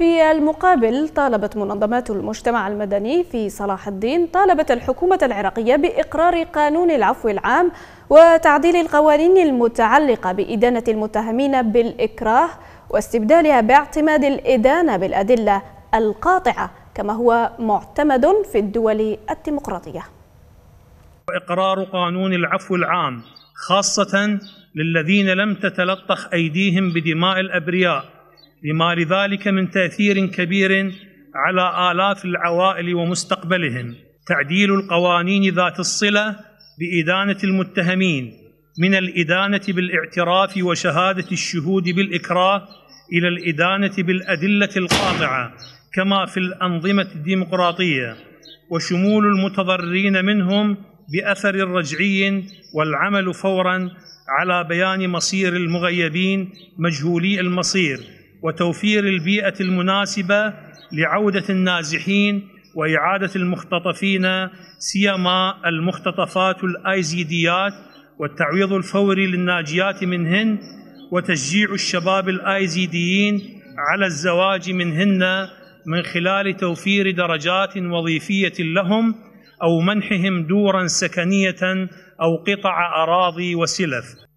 في المقابل طالبت منظمات المجتمع المدني في صلاح الدين طالبت الحكومة العراقية بإقرار قانون العفو العام وتعديل القوانين المتعلقة بإدانة المتهمين بالإكراه واستبدالها باعتماد الإدانة بالأدلة القاطعة كما هو معتمد في الدول الديمقراطية إقرار قانون العفو العام خاصة للذين لم تتلطخ أيديهم بدماء الأبرياء لما لذلك من تاثير كبير على الاف العوائل ومستقبلهم تعديل القوانين ذات الصله بادانه المتهمين من الادانه بالاعتراف وشهاده الشهود بالاكراه الى الادانه بالادله القاطعه كما في الانظمه الديمقراطيه وشمول المتضررين منهم باثر رجعي والعمل فورا على بيان مصير المغيبين مجهولي المصير وتوفير البيئه المناسبه لعوده النازحين واعاده المختطفين سيما المختطفات الايزيديات والتعويض الفوري للناجيات منهن وتشجيع الشباب الايزيديين على الزواج منهن من خلال توفير درجات وظيفيه لهم او منحهم دورا سكنيه او قطع اراضي وسلف